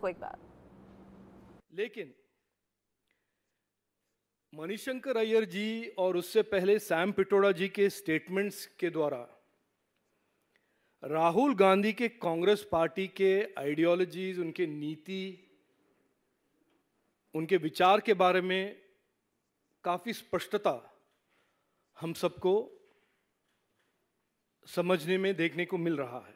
को एक बार लेकिन मणिशंकर अय्यर जी और उससे पहले सैम पिटोड़ा जी के स्टेटमेंट्स के द्वारा राहुल गांधी के कांग्रेस पार्टी के आइडियोलॉजीज उनके नीति उनके विचार के बारे में काफ़ी स्पष्टता हम सबको समझने में देखने को मिल रहा है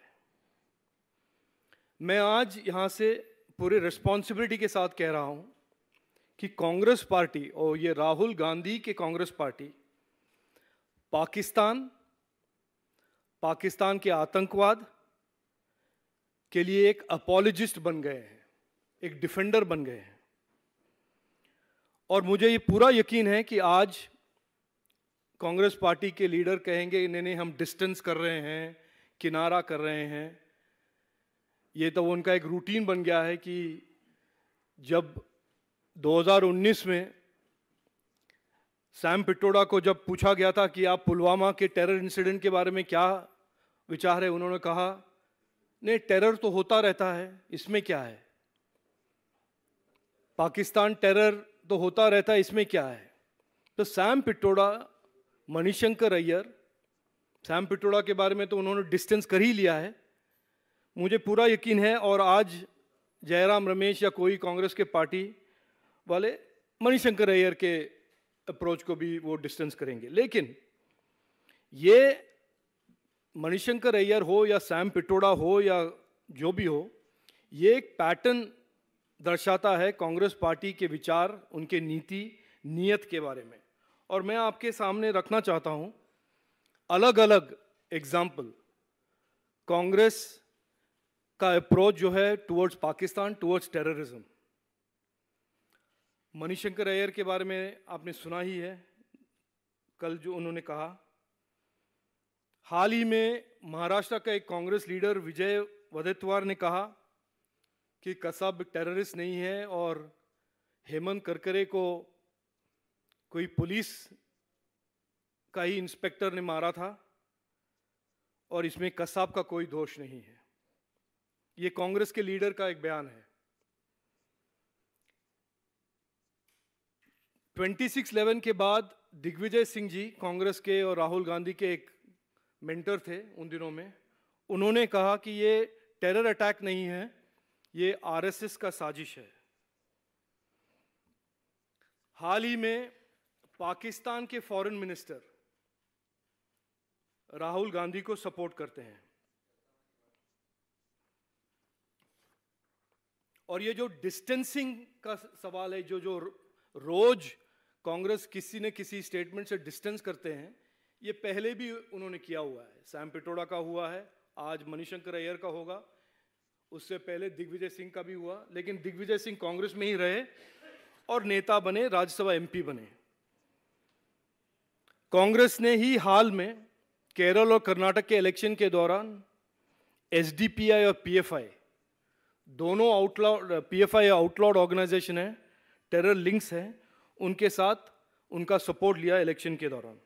मैं आज यहां से पूरे रिस्पॉन्सिबिलिटी के साथ कह रहा हूं कि कांग्रेस पार्टी और ये राहुल गांधी के कांग्रेस पार्टी पाकिस्तान पाकिस्तान के आतंकवाद के लिए एक अपोलोजिस्ट बन गए हैं एक डिफेंडर बन गए हैं और मुझे ये पूरा यकीन है कि आज कांग्रेस पार्टी के लीडर कहेंगे इन्हें हम डिस्टेंस कर रहे हैं किनारा कर रहे हैं ये तो उनका एक रूटीन बन गया है कि जब 2019 में सैम पिट्टोडा को जब पूछा गया था कि आप पुलवामा के टेरर इंसिडेंट के बारे में क्या विचार है उन्होंने कहा नहीं टेरर तो होता रहता है इसमें क्या है पाकिस्तान टेरर तो होता रहता है इसमें क्या है तो सैम पिट्टोडा मणिशंकर अय्यर सैम पिट्टोडा के बारे में तो उन्होंने डिस्टेंस कर ही लिया है मुझे पूरा यकीन है और आज जयराम रमेश या कोई कांग्रेस के पार्टी वाले मणिशंकर अय्यर के अप्रोच को भी वो डिस्टेंस करेंगे लेकिन ये मणिशंकर अय्यर हो या सैम पिटोड़ा हो या जो भी हो ये एक पैटर्न दर्शाता है कांग्रेस पार्टी के विचार उनके नीति नीयत के बारे में और मैं आपके सामने रखना चाहता हूँ अलग अलग एग्जाम्पल कांग्रेस का अप्रोच जो है towards Pakistan towards terrorism Manishankar Aiyar के बारे में आपने सुना ही है कल जो उन्होंने कहा हाल ही में महाराष्ट्र का एक कांग्रेस लीडर विजय वदेतवार ने कहा कि कसाब टेररिस्ट नहीं है और हेमंत करकरे को कोई पुलिस का ही इंस्पेक्टर ने मारा था और इसमें कसाब का कोई दोष नहीं है ये कांग्रेस के लीडर का एक बयान है 2611 के बाद दिग्विजय सिंह जी कांग्रेस के और राहुल गांधी के एक मेंटर थे उन दिनों में उन्होंने कहा कि ये टेरर अटैक नहीं है ये आरएसएस का साजिश है हाल ही में पाकिस्तान के फॉरेन मिनिस्टर राहुल गांधी को सपोर्ट करते हैं और ये जो डिस्टेंसिंग का सवाल है जो जो रोज कांग्रेस किसी न किसी स्टेटमेंट से डिस्टेंस करते हैं ये पहले भी उन्होंने किया हुआ है सैम पिटोड़ा का हुआ है आज शंकर अय्यर का होगा उससे पहले दिग्विजय सिंह का भी हुआ लेकिन दिग्विजय सिंह कांग्रेस में ही रहे और नेता बने राज्यसभा एमपी बने कांग्रेस ने ही हाल में केरल और कर्नाटक के इलेक्शन के दौरान एसडीपीआई और पीएफआई दोनों आउटलॉड पीएफआई आउटलॉड ऑर्गेनाइजेशन है टेरर लिंक्स हैं उनके साथ उनका सपोर्ट लिया इलेक्शन के दौरान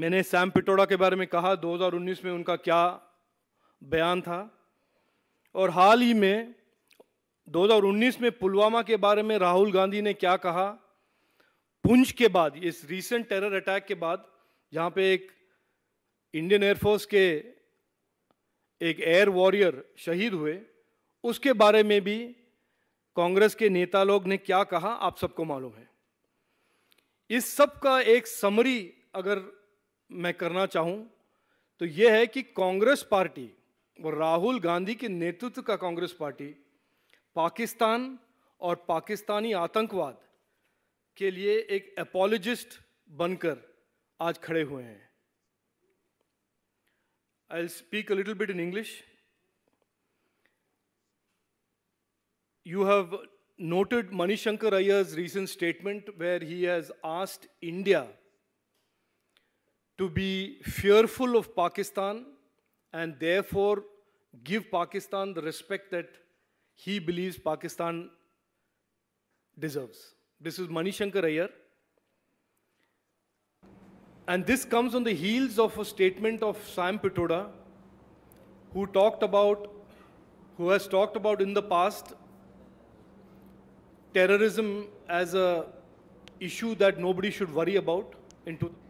मैंने सैम पिटोड़ा के बारे में कहा 2019 में उनका क्या बयान था और हाल ही में 2019 में पुलवामा के बारे में राहुल गांधी ने क्या कहा पुंछ के बाद इस रीसेंट टेरर अटैक के बाद जहाँ पे एक इंडियन एयरफोर्स के एक एयर वॉरियर शहीद हुए उसके बारे में भी कांग्रेस के नेता लोग ने क्या कहा आप सबको मालूम है इस सब का एक समरी अगर मैं करना चाहूं तो यह है कि कांग्रेस पार्टी और राहुल गांधी के नेतृत्व का कांग्रेस पार्टी पाकिस्तान और पाकिस्तानी आतंकवाद के लिए एक एपोलोजिस्ट बनकर आज खड़े हुए हैं I speak a little bit in English You have noted Manishankar Iyer's recent statement where he has asked India to be fearful of Pakistan and therefore give Pakistan the respect that he believes Pakistan deserves. This is Manishankar Iyer. And this comes on the heels of a statement of Sam Pitoda, who talked about, who has talked about in the past terrorism as a issue that nobody should worry about in 2000.